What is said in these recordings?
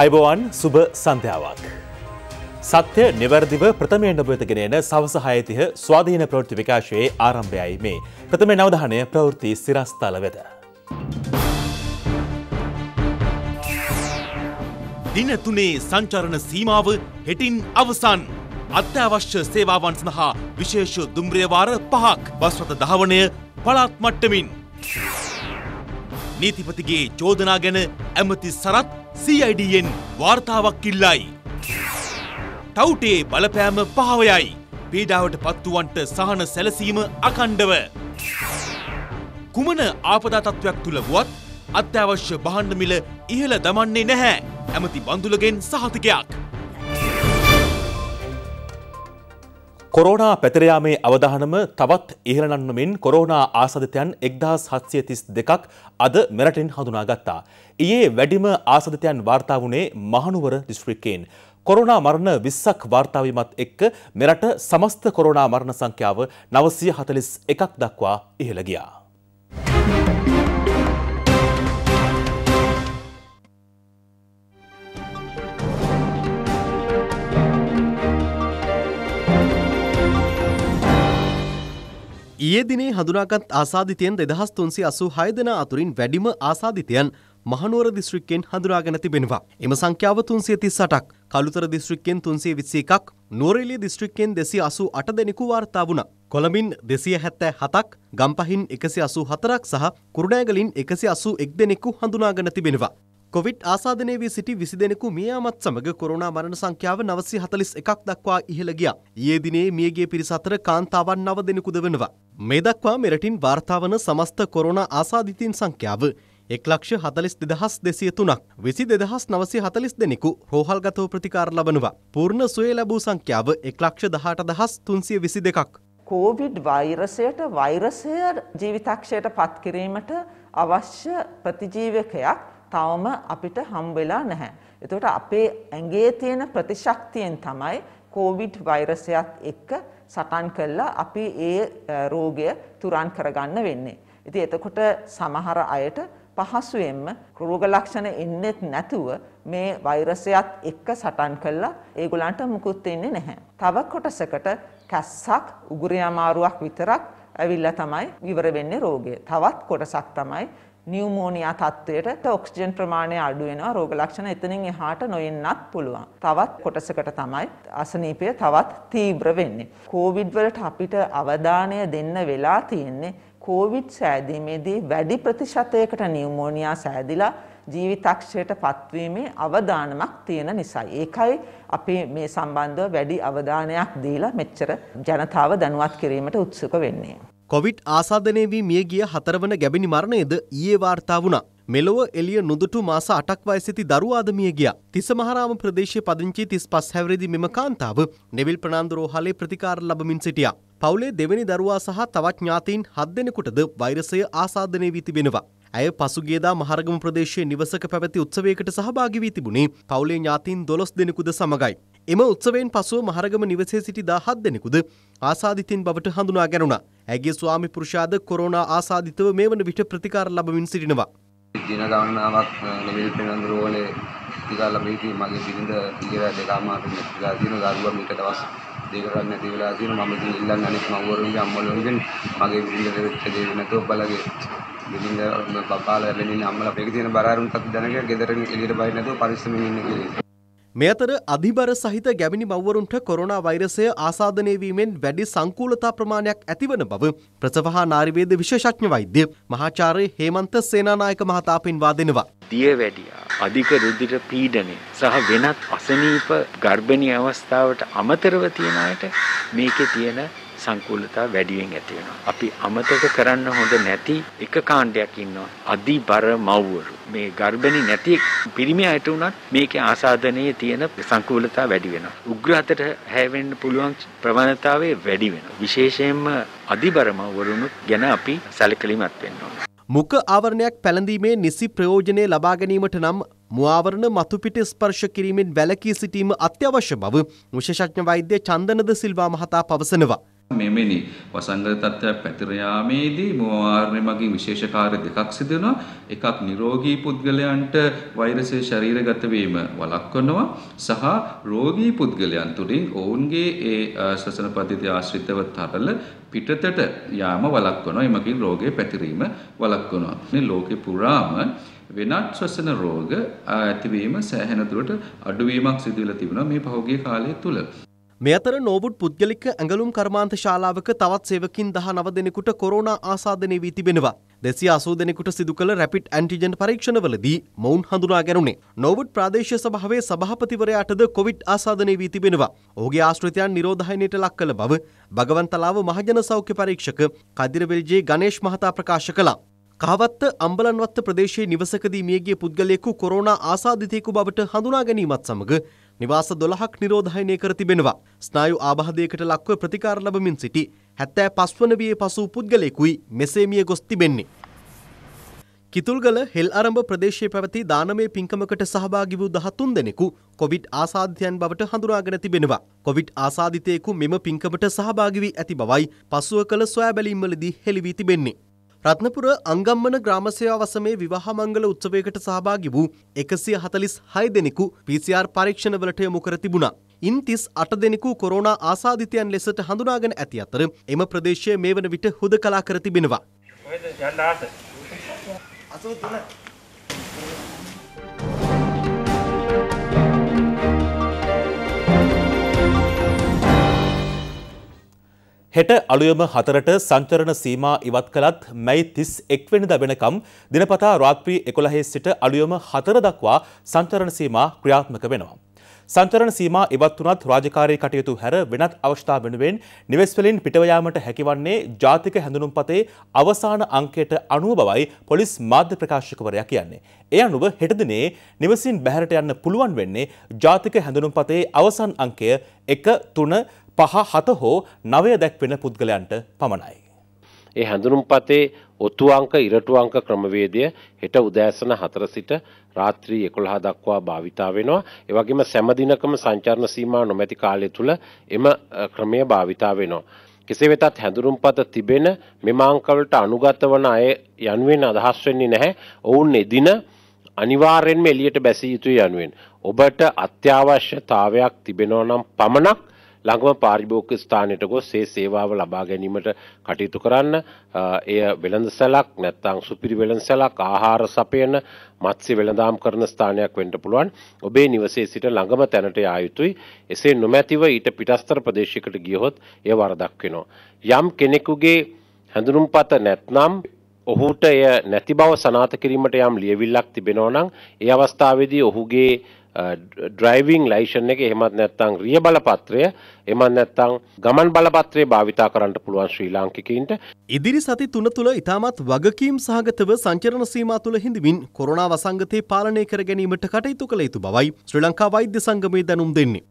අයිබෝවන් සුභ සන්ධ්‍යාවක්. සත්‍ය නිවැරදිව ප්‍රථමයෙන් නොබතගෙන එන සවසහයතිහ ස්වාධීන ප්‍රෘති විකාශයේ ආරම්භයයි මේ ප්‍රථම නවධානය ප්‍රවෘති සිරස්ථල වෙද. දින තුනේ සංචරණ සීමාව හෙටින් අවසන්. අත්‍යවශ්‍ය සේවාවන් සඳහා විශේෂ දුම්රියවාර පහක් බස්වත ධාවනය පළාත් මට්ටමින්. නීතිපතිගේ චෝදනා ගැන ඇමති සරත් CIDෙන් වාර්තාවක් ඉල්ලයි. ටවුටේ බලපෑම පහවයයි. පීඩාවට පත්තුවන්ට සහන සැලසීම අකණ්ඩව. කුමන ආපදා තත්ත්වයක් තුළ වුවත් අත්‍යවශ්‍ය බහන්න මිල ඉහළ දමන්නේ නැහැ. ඇමති බඳුලගෙන් සහතිකයක්. කොරෝනා පැතරයාමේ අවධානම තවත් ඉහළනන්නුමින් කොරෝනා ආසධතයන් එක්දහස් හත්සිය තිස් දෙකක් අද මෙරටින් හඳුනාගත්තා. ඊයේ වැඩිම ආසධතයන් වාර්තා වුණේ මහනුවර දිස්ත්‍රික්කයෙන්. කොරෝනා මරණ විස්සක් වාර්තාවීමත් එක්ක මෙරට සමස්ත කොරෝනා මරණ සංඛ්‍යාව නවසය හතලිස් එකක් දක්වා ඉහළගියා. ඊයේ දිනේ හඳුනාගත් ආසාධිතයන් 2386 දෙනා අතුරින් වැඩිම ආසාධිතයන් මහනුවර දිස්ත්‍රික්කයෙන් හඳුනාගෙන තිබෙනවා. එම සංඛ්‍යාව 338ක්, කළුතර දිස්ත්‍රික්කයෙන් 321ක්, නුවරඑළිය දිස්ත්‍රික්කයෙන් 288 දෙනෙකු වාර්තා වුණා. කොළඹින් 277ක්, ගම්පහින් 184ක් සහ කුරුණෑගලින් 181 දෙනෙකු හඳුනාගෙන තිබෙනවා. කොවිඩ් ආසාධනය වී සිටි විසි දෙනෙකු මියයාමත් සමඟ කොරුණා මරණ සංඛ්‍යාව නවසි හතලිස් එකක් දක්වා ඉහළ ගියා. ඒ දිනේ මියගේ පිරිසතර කාන්තාවන් නව දෙනෙකුද වෙනවා. මේ දක්වා මෙරටින් වාර්තාවන සමස්ත කොරුණ ආසාධිතින් සංඛ්‍යාව එක් ලක්ෂ හතලිස් දෙදහස් දෙසිය තුනක් විසි දෙදහස් නවසි හතලිස් දෙනෙකු රෝහල්ගතව ප්‍රතිකාර ලබනවා. පූර්ණ සුවේ ලැබූ සංඛ්‍යාව එක් ලක්ෂ දහට දහස් තුන්සිය විසි දෙකක්. කෝවිඩ් වෛරසයට වෛරසය ජීවිතක්ෂයට පත්කිරීමට අවශ්‍ය ප්‍රතිජීවකයක් තවම අපිට හම් වෙලා නැහැ. එතකොට අපේ ඇඟේ තියෙන ප්‍රතිශක්තියෙන් තමයි කෝවිඩ් වෛරසයත් එක්ක සටන් කළා අපි ඒ රෝගය තුරන් කරගන්න වෙන්නේ. ඉතින් එතකොට සමහර අයට පහසුවෙන්ම රෝග ලක්ෂණ එන්නේත් නැතුව මේ වෛරසයත් එක්ක සටන් කළා ඒගොල්ලන්ට මුකුත් වෙන්නේ නැහැ. තව කොටසකට කැස්සක්, උගුරේ අමාරුවක් විතරක් ඇවිල්ලා තමයි ඉවර වෙන්නේ රෝගය. තවත් කොටසක් තමයි නියුමෝනියා තත්ත්වයට ඔක්සිජන් ප්‍රමාණය අඩු වෙනවා රෝග ලක්ෂණ එතනින් එහාට නොයෙන්නත් පුළුවන්. තවත් කොටසකට තමයි අසනීපය තවත් තීව්‍ර වෙන්නේ. කොවිඩ් වලට අපිට අවධානය දෙන්න වෙලා තියෙන්නේ කොවිඩ් සෑදීමේදී වැඩි ප්‍රතිශතයකට නියුමෝනියා සෑදිලා ජීවිතක්ෂයට පත්වීමේ අවධානමක් තියෙන නිසා. ඒකයි අපි මේ සම්බන්ධව වැඩි අවධානයක් දීලා මෙච්චර ජනතාව දැනුවත් කිරීමට උත්සුක වෙන්නේ. කොවිඩ් ආසාදනය වී මිය ගිය හතරවන ගැබිනි මරණයද ඊයේ වාර්තා වුණා. මෙලොව එළිය නුදුටු මාස 8ක් වයසේති දරුවාද මිය ගියා. තිසමහරාම ප්‍රදේශයේ පදිංචි 35 හැවිරිදි මෙම කාන්තාව නෙවිල් ප්‍රනාන්දු රෝහලේ ප්‍රතිකාර ලබමින් සිටියා. පවුලේ දෙවැනි දරුවා සහ තවත් ඥාතීන් 7 දෙනෙකුටද වෛරසය ආසාදනය වී තිබෙනවා. ඇය පසුගියදා මහරගම ප්‍රදේශයේ නිවසක පැවති උත්සවයකට සහභාගී වී තිබුණේ පවුලේ ඥාතීන් 12 දෙනෙකුද සමගයි. එම උත්සවයෙන් පසුව මහරගම නිවසේ සිටි 17 දෙනෙකුද ආසාදිතින් බවට හඳුනා ගැනුණා. ඇගේ ස්වාමි පුරුෂයාද කොරෝනා ආසාදිතව මේ වන විට ප්‍රතිකාර ලබමින් සිටිනවා. දින ගණනාවක් නෙවිල් පෙනඳුර වලේ ප්‍රතිකාර ලැබී මගේ බිරිඳ ඊයේ දෙකමාරට ප්‍රතිකාර දින දරුවා මීට දවස් දෙකක් නැති වෙලා තියෙනවා මම ඉතින් ඉල්ලන්නේ අනිත් මව්වරුන්ගේ අම්මලුන්ගෙන් මගේ බිරිඳ දෙවිච්ච දෙවි නැතුව බලගේ බිරිඳ බබාලා වෙනින් අම්මලා මේක තියෙන බර අරුන්ටත් දැනගෙන ගෙදරින් එළියට බහින්න නැතුව පරිස්සමෙන් ඉන්න කියලා මේ අතර අධිබර සහිත ගැමිණි මව්වරුන්ට කොරෝනා වෛරසය ආසාදනය වීමෙන් වැඩි සංකූලතා ප්‍රමාණයක් ඇතිවන බව ප්‍රසව හා නාරිවේද විශේෂඥ වෛද්‍ය මහාචාර්ය හේමන්ත සේනානායක මහතා පෙන්වා දෙනවා. දිය වැඩියා අධික රුධිර පීඩනය සහ වෙනත් අසනීප ගර්භණී අවස්ථාවට අමතරව තියෙන අයට මේකේ තියෙන සංකූලතාව වැඩියෙන් ඇති වෙනවා. අපි අමතක කරන්න හොඳ නැති එක කාණ්ඩයක් ඉන්නවා. අදිබර මව්වරු. මේ ගර්භණි නැති පිරිමියට උනත් මේකේ ආසාදනයේ තියෙන සංකූලතාව වැඩි වෙනවා. උග්‍රහතට හැවෙන්න පුළුවන් ප්‍රවණතාවය වැඩි වෙනවා. විශේෂයෙන්ම අදිබර මව්වරුනුත් ගැන අපි සැලකිලිමත් වෙන්න ඕනේ. මුඛ ආවරණයක් පැළඳීමේ නිසි ප්‍රයෝජනය ලබා ගැනීමට නම් මුආවරණ මතුපිට ස්පර්ශ කිරීමෙන් වැළකී සිටීම අත්‍යවශ්‍ය බව විශේෂඥ වෛද්‍ය චන්දනද සිල්වා මහතා පවසනවා. මෙමෙනි වසංගත තත්ත්වයක් පැතිර යාමේදී මෝආරණ්‍ය මගින් විශේෂ කාර්ය දෙකක් සිදු වෙනවා එකක් නිරෝගී පුද්ගලයන්ට වෛරසය ශරීරගත වීම වළක්වනවා සහ රෝගී පුද්ගලයන් තුළින් ඔවුන්ගේ ඒ ශ්වසන පද්ධතිය ආශ්‍රිතව තරල පිටතට යාම වළක්වනවා එමගින් රෝගේ පැතිරීම වළක්වනවා මේ ලෝකේ පුරාම වෙනත් ශ්වසන රෝග ඇතිවීම සෑහෙන දුරට අඩුවීමක් සිදු වෙලා තිබෙනවා මේ පහුගිය කාලය තුල මේ අතර නෝබුඩ් පුද්ගලික ඇඟලුම් කර්මාන්ත ශාලාවක තවත් සේවකින් දහ නව දෙනෙකුට කොරෝනා ආසාදනය වී තිබෙනවා. දෙසි අසූ දෙනෙකුට සිදු කළ රැපිට් ඇන්ටිජන් පරීක්ෂණවලදී මොවුන් හඳුනා ගැනුනේ. නෝබුඩ් ප්‍රාදේශය සභාවේ සභාපතිවරයාටද කොවිඩ් ආසාදනය වී තිබෙනවා. ඔහුගේ ආශ්‍රිතයන් නිරෝධහයනයට ලක් කළ බව භගවන්තලාව මහජන සෞඛ්‍ය පරීක්ෂක කදිරවෙල්ජේ ගනේෂ් මහතා ප්‍රකාශ කළා. කහවත්ත අම්බලන්වත්ත ප්‍රදේශයේ නිවසකදී මියගේ පුද්ගලයෙකු කොරෝනා ආසාධිතයෙකු බවට හඳුනා ගැනීමත් සමග නිවාස 12ක් නිරෝධායනය කර තිබෙනවා. ස්නායු ආබාධයකට ලක්ව ප්‍රතිකාර ලබමින් සිටි 75 වන වියේ පසු පුද්ගලයෙකුයි මෙසේ මිය ගොස් තිබෙන්නේ. කිතුල්ගල හෙල් අරඹ ප්‍රදේශයේ පැවති දානමය පින්කමකට සහභාගි වූ 13 දෙනෙකු කොවිඩ් ආසාදිතයන් බවට හඳුනාගෙන තිබෙනවා. කොවිඩ් ආසාදිතයෙකු මෙම පින්කමට සහභාගි වී ඇති බවයි පසුව කළ සොයාබැලීම්වලදී හෙළි වී තිබෙන්නේ. රත්නපුර අංගම්මන ග්‍රාමසේවා වසමේ විවාහ මංගල උත්සවයකට සහභාගි වූ 146 දෙනෙකු PCR පරීක්ෂණවලට යොමු කර තිබුණා. ඉන් 38 දෙනෙකු කොරෝනා ආසාදිතයන් ලෙසට හඳුනාගෙන ඇති අතර එම ප්‍රදේශයේ මේ වන විට හුදකලා කර තිබෙනවා. හෙට අලුයම හතරට සංචරණ සීමා ඉවත් කළත් මැයි තිස් එක්වැනිද වෙනකම් දිනපතා රාත්‍රී එකොළහේ සිට අලුයම හතර දක්වා සංචරණ සීමා ක්‍රියාත්මක වෙනවා. සංචරණ සීමා ඉවත් වනත් රාජකාරී කටයුතු හැර වෙනත් අවස්ථා වෙනුවෙන් නිවෙස්වලින් පිටවයාමට හැකිවන්නේ ජාතික හැඳුනුම්පතේ අවසාන අංකයට අනුව බවයි පොලිස් මාධ්‍ය ප්‍රකාශකවරයා කියන්නේ. ඒ අනුව හෙටදිනේ නිවසින් බැහැරට යන්න පුළුවන් වෙන්නේ ජාතික හැඳුනුම්පතේ අවසන් අංකය එක තුන පහ හත හෝ නවය දැක්වෙන පුද්ගලයන්ට පමණයි. ඒ හැඳුනුම් පතේ ඔත්තු අංක ඉරටු අංක ක්‍රමවේදය හෙට උදෑසන හතර සිට රාත්‍රී එකොළහා දක්වා භාවිතා වෙනවා. එවගේම සැමදිනකම සංචාරණ සීමා නොමැති කාලය තුළ එම ක්‍රමය භාවිතා වෙනවා. කෙසේ වෙතත් හැඳුරුම් පත තිබෙන මෙමාංකවලට අනුගත වන අය යනුවෙන් අදහස් වෙන්නේ නැහැ. ඔවුන් එදින අනිවාර්යෙන්ම එලියට බැසිය යුතුයි යනුවෙන්. ඔබට අත්‍යවශ්‍ය තාවයක් තිබෙනෝ නම් පමණක් ළඟම පාරිභෝගික ස්ථානයට ගොස් ඒ සේවාව ලබා ගැනීමට කටයුතු කරන්න එය වෙළඳසැලක් නැත්නම් සුපිරි වෙළඳසැලක් ආහාර සපයන මත්ස්‍ය වෙළඳාම් කරන ස්ථානයක් වෙන්න පුළුවන්. ඔබේ නිවසේ සිට ළඟම තැනට යා යුතුයි. එසේ නොමැතිව ඊට පිටස්තර ප්‍රදේශයකට ගියහොත් එය වරදක් වෙනවා. යම් කෙනෙකුගේ හැඳුනුම්පත නැත්නම් ඔහුට එය නැති බව සනාත කිරීමට යම් ලියවිල්ලක් තිබෙනවා නම් ඒ අවස්ථාවේදී ඔහුගේ ඩ්‍රයිවිං ලයිෂන් එක එහමත් නැත්තං රිය බලපත්‍රය එමන් නැත්තං ගමන් බලපත්‍රය භාවිතා කරන්න පුළුවන් ශ්‍රී ලාංකිකයින්ට ඉදිරි සති තුන තුළ ඉතාමත් වගකීම් සහගතව සංචරණ සීමා තුළ හිඳමින් කොරනා වසංගතය පාලනය කර ගැනීමට කටයුතු කළ යුතු බවයි ශ්‍රී ලංකා වෛද්‍ය සංගමය දැනුම් දෙන්නේ.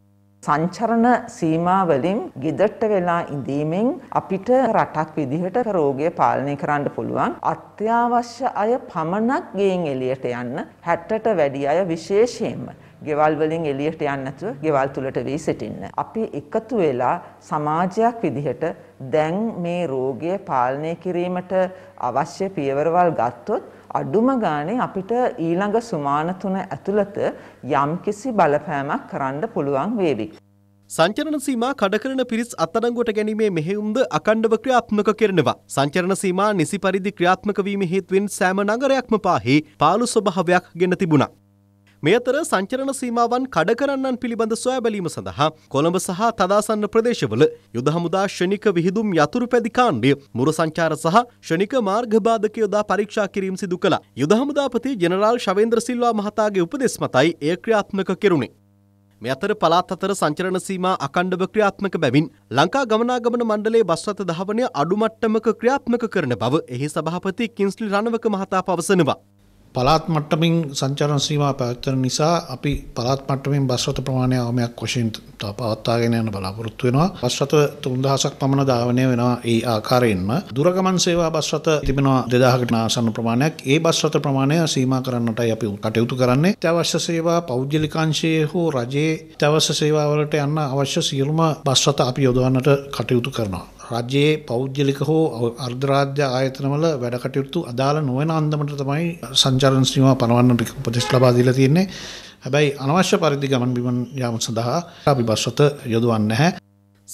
සංචරණ සීමාවලින් ගෙදට්ට වෙලා ඉඳීමෙන් අපිට රටක් විදිහට රෝගය පාලනය කරන්න පුළුවන් අත්‍යවශ්‍ය අය පමණක් ගේන් එලියට යන්න හැට්ටට වැඩි අය විශේෂයෙන්ම ගෙවල් වලින් එළියට යන්න නැතුව ගෙවල් තුලට වී සිටින්න. අපි එකතු වෙලා සමාජයක් විදිහට දැන් මේ රෝගය පාලනය කිරීමට අවශ්‍ය පියවරවල් ගත්තොත් අඩුම ගානේ අපිට ඊළඟ සුමාන තුන ඇතුළත යම්කිසි බලපෑමක් කරන්න පුළුවන් වේවි. සංචරණ සීමා කඩකරන පිරිස් අත්අඩංගුවට ගැනීමේ මෙහෙයුම්ද අකණ්ඩව ක්‍රියාත්මක කරනවා. සංචරණ සීමා නිසි පරිදි ක්‍රියාත්මක වීම හේතුවෙන් සෑම නගරයක්ම පාහේ පාළු ස්වභාවයක් ගෙන තිබුණා. මේ අතර සංචරණ සීමාවන් කඩ කරන්නන් පිළිබඳ සොයා බැලීම සඳහා කොළඹ සහ තදාසන්න ප්‍රදේශවල යුද හමුදා ශනික විහිදුම් යතුරු පැදි කාණ්ඩය මුර සංචාර සහ ශනික මාර්ග බාධක යොදා පරීක්ෂා කිරීම සිදු කළා. යුද හමුදාපති ජෙනරාල් ශවේන්ද්‍ර සිල්වා මහතාගේ උපදෙස් මතයි එය ක්‍රියාත්මක කෙරුණේ. මේ අතර පළාත් අතර සංචරණ සීමා අකණ්ඩව ක්‍රියාත්මක බැවින් ලංකා ගමනාගමන මණ්ඩලයේ බස් රථ ධාවනය අඩු මට්ටමක ක්‍රියාත්මක කරන බව එහි සභාපති කින්ස්ලි රණවක මහතා පවසනවා. පළාත් මට්ටමින් සංචාරණ සීමා පැවැත්වෙන නිසා අපි පළාත් මට්ටමින් බස් රථ ප්‍රමාණය අවමයක් වශයෙන් තව පවත්වාගෙන යන බලාපොරොත්තු වෙනවා. බස් රථ 3000ක් පමණ ධාවනය වෙනවා ඒ ආකාරයෙන්ම. දුරගමන් සේවා බස් රථ තිබෙනවා 2000කට ආසන්න ප්‍රමාණයක්. ඒ බස් රථ ප්‍රමාණය සීමා කරන්නටයි අපි කටයුතු කරන්නේ. අවශ්‍ය සේවා පෞද්ගලික අංශයේ හෝ රජයේ අවශ්‍ය සේවා වලට යන්න අවශ්‍ය සියලුම බස් රථ අපි යොදවන්නට කටයුතු කරනවා. රජයේ පෞද්ගලික හෝ අර්ධරාජ්‍ය ආයතනවල වැඩ කටයුතු අදාළ නොවන අන්දමට තමයි සංචාරණ සීමා පනවන්නට උපදෙස් ලබා දීලා තියෙන්නේ. හැබැයි අනවශ්‍ය පරිදි ගමන් බිමන් යාම සඳහා අපි බස් රථ යොදවන්නේ නැහැ.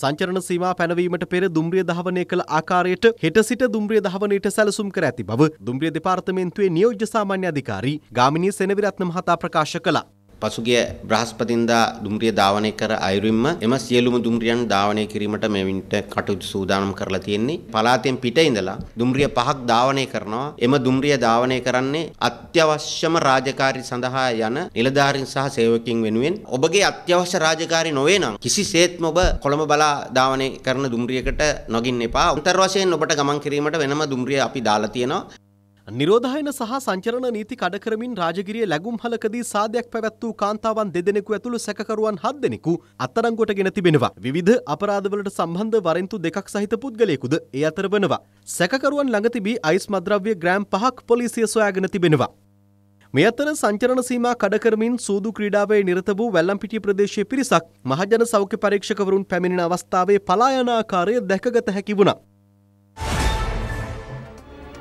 සංචරණ සීමා පැනවීමට පෙර දුම්රිය දහවනය කළ ආකාරයට හෙට සිට දුම්රිය දහවනයට සැලසුම් කර ඇති බව දුම්රිය දෙපාර්තමේන්තුවේ නියෝජ්‍ය සාමාන්‍ය අධිකාරී ගාමිණී සෙනවිරත්න මහතා ප්‍රකාශ කළා. පසුගිය බ්‍රහස්පතින්දා දුම්රිය ධාවනය කර අයුරින්ම එම සියලුම දුම්රියන් ධාවනය කිරීමට මෙවින්ට කටයුතු සූදානම් කරලා තියෙන්නේ. පළාතෙන් පිට ඉඳලා දුම්රිය පහක් ධාවනය කරනවා. එම දුම්රිය ධාවනය කරන්නේ අත්‍යවශ්‍යම රාජකාරී සඳහා යන නිලධාරීන් සහ සේවකින් වෙනුවෙන්. ඔබගේ අත්‍යවශ්‍ය රාජකාරී නොවේ නම් කිසිසේත්ම ඔබ කොළඹ බලා ධාවනය කරන දුම්රියකට නොගින්න එපා. උත්තර වශයෙන් ඔබට ගමන් කිරීමට වෙනම දුම්රිය අපි දාලා තියෙනවා. නිරෝධායන සහ සංචරණ නීති කඩකරමින් රාජගිරිය ලැගුම් හලකදී සාධයක් පැවැත් වූ කාන්තාවන් දෙදෙනෙකු ඇතුළු සැකකරුවන් හත් දෙනෙකු අත්තරංගොට ගෙන තිබෙනවා. විවිධ අපරාධවලට සම්බන්ධ වරෙන්තු දෙකක් සහිත පුද්ගලයෙකුද ඒ අතර වනවා. සැකකරුවන් ළඟ තිබී අයිස් මද්‍රව්‍ය ග්‍රෑම් පහක් පොලිසිය සොයාගෙන තිබෙනවා. මේ අතර සංචරණ සීමා කඩකරමින් සූදු ක්‍රීඩාවේ නිරත වූ වැල්ලම්පිටිය ප්‍රදේශයේ පිරිසක් මහජන සෞඛ්‍ය පරීක්ෂකවරුන් පැමිණෙන අවස්ථාවේ පලා යන ආකාරය දැකගත හැකි වුණා.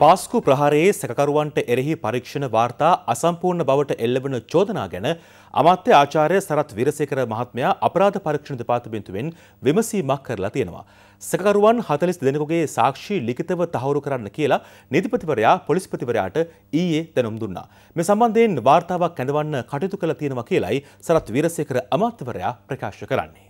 පාස්කු ප්‍රහාරයේ සැකකරුවන්ට එරෙහි පරීක්ෂණ වාර්තා අසම්පූර්ණ බවට එල්ලවන චෝදනා ගැන අමාත්‍ය ආචාර්ය සරත් විරසේකර මහත්මයා අපරාධ පරීක්ෂණ දෙපාර්තමේන්තුවෙන් විමසීමක් කරලා තියෙනවා. සැකකරුවන් 40 දෙනෙකුගේ සාක්ෂි ලිඛිතව තහවුරු කරන්න කියලා නීතිපතිවරයා පොලිස්පතිවරයාට ඊයේ දැනුම් දුන්නා. මේ සම්බන්ධයෙන් වාර්තාවක් කැඳවන්න කටයුතු කළ තියෙනවා කියලයි සරත් විරසේකර අමාත්‍යවරයා ප්‍රකාශ කරන්නේ.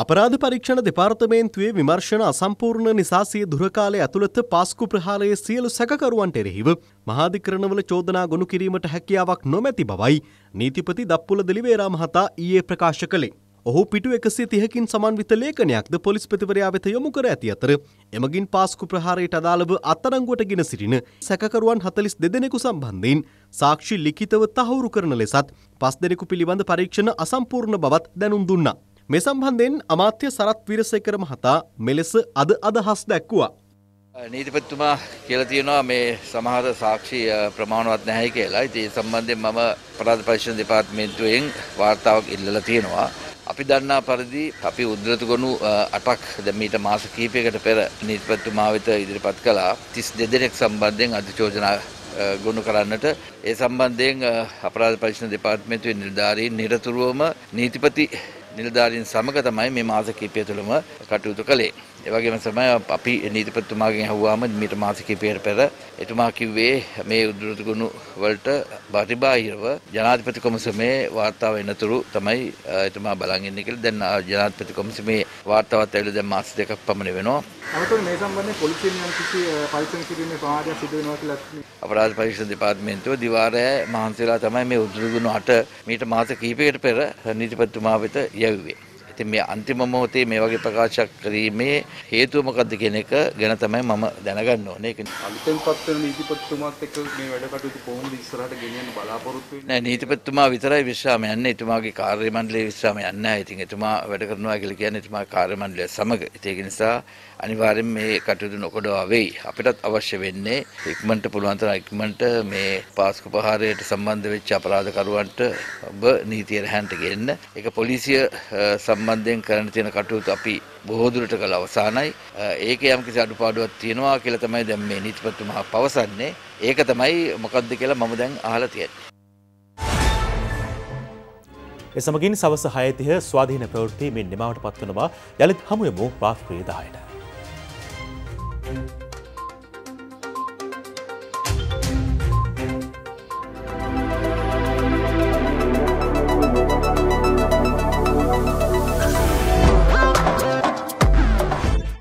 අපරාධ පරීක්ෂණ දෙපාර්තමේන්තුවේ විමර්ශන අසම්පූර්ණ නිසා සිය දුරකාලය ඇතුළත පාස්කු ප්‍රහාරයේ සියලු සැකකරුවන්ට එරෙහිව මහාධිකරණවල චෝදනා ගොනු කිරීමට හැකියාවක් නොමැති බවයි නීතිපති දප්පුල දෙලිවේරා මහතා ඊයේ ප්‍රකාශ කළේ. ඔහු පිටු එකසේ තිහකින් සමන්විත ලේඛනයක්ද පොලිස් ප්‍රතිවරයා වෙත යොමු කර ඇති අතර එමගින් පාස්කු ප්‍රහාරයට අදාළව අත්අඩංගුවට ගෙන සිටින සැකකරුවන් හතලිස් දෙදෙනෙකු සම්බන්ධයෙන් සාක්ෂි ලිඛිතව තහවුරු කරන ලෙසත් පස් දෙනෙකු පිළිබඳ පරීක්ෂණ අසම්පූර්ණ බවත් දැනුම් දුන්නා. මේ සම්බන්ධයෙන් අමාත්‍ය සරත් වීරසේකර මහතා මෙලෙස අද අදහස් දැක්වුවා. නීතිපතිතුමා කියලා තියෙනවා මේ සමහර සාක්ෂි ප්‍රමාණවත් නැහැ කියලා. ඉතින් ඒ සම්බන්ධයෙන් මම අපරාධ පරීක්ෂණ දෙපාර්තමේන්තුවෙන් වාර්තාවක් ඉල්ලලා තියෙනවා. අපි දන්නා පරිදි අපි උද්දෘත ගොනු අටක් දැන් මීට මාස කිහිපයකට පෙර නීතිපතිතුමා වෙත ඉදිරිපත් කළා 32 දෙනෙක් සම්බන්ධයෙන් අධිචෝදනා ගොනු කරන්නට ඒ සම්බන්ධයෙන් අපරාධ පරීක්ෂණ දෙපාර්තමේන්තුවේ නිලධාරීන් නිරතුරුවම නීතිපති නිලධාරීන් සමග තමයි මේ මාස කිහිපය තුළම කටයුතු කළේ. ඒවගේම තමයි අපි නීතිපතිතුමාගෙන් අහුවාම මීට මාස කිහිපයකට පෙර එතුමා කිව්වේ මේ උද්දෘත ගුණ වලට පරිබාහිරව ජනාධිපති කොමිසමේ වාර්තාව එනතුරු තමයි එතුමා බලන් ඉන්නේ කියලා දැන් ජනාධිපති කොමිසමේ වාර්තාවත් ඇවිල්ලා දැන් මාස දෙකක් පමණ වෙනවා. අමතර මේ සම්බන්ධයෙන් පොලිසියෙන් යම් කිසි පරීක්ෂණ කිරීමේ ප්‍රමාණයක් සිදු වෙනවා කියලා අපරාධ පරීක්ෂණ දෙපාර්තමේන්තුව දිවාරයේ මහන්සියලා තමයි මේ උද්දෘත ගුණ 8 මීට මාස කිහිපයකට පෙර නීතිපතිතුමා වෙත යැවුවේ. ඉතින් මේ අන්තිම මොහොතේ මේ වගේ ප්‍රකාශයක් කිරීමේ හේතුව මොකද්ද කියන එක ගැන තමයි මම දැනගන්න ඕනේ. ඒක අලුතෙන් පත් වෙන නීතිපතිතුමාත් එක්ක මේ වැඩ කටයුතු කොහොමද ඉස්සරහට ගෙනියන්න බලාපොරොත්තු වෙන්නේ? නෑ නීතිපතිතුමා විතරයි විශ්‍රාම යන්නේ. එතුමාගේ කාර්ය මණ්ඩලයේ විශ්‍රාම යන්නේ නැහැ. ඉතින් එතුමා වැඩ කරනවා කියලා කියන්නේ එතුමා කාර්ය මණ්ඩලය සමග. ඒක නිසා අනිවාර්යෙන් මේ කටයුතු නොකඩවා වෙයි. අපිටත් අවශ්‍ය වෙන්නේ ඉක්මනට පුළුවන් තරම් ඉක්මනට මේ පාස්කු ප්‍රහාරයට සම්බන්ධ වෙච්ච අපරාධකරුවන්ට ඔබ නීතිය රැහැන්ට ගෙන්න. ඒක පොලිසිය සම්බන්ධ සම්බන්ධයෙන් කරන්න තියෙන කටයුතු අපි බොහෝ දුරට කළ අවසానයි. ඒක යම් කිසි අඩුපාඩුවක් තියෙනවා කියලා තමයි දැන් මේ නීතිපතිතුමා පවසන්නේ. ඒක තමයි මොකද්ද කියලා මම දැන් අහලා තියෙන්නේ. එසමගින් සවස 6:30 ස්වාධීන ප්‍රවෘත්ති මෙන් නිමවට පත්වනවා. යලිත් හමුවෙමු රාත්‍රී 10ට.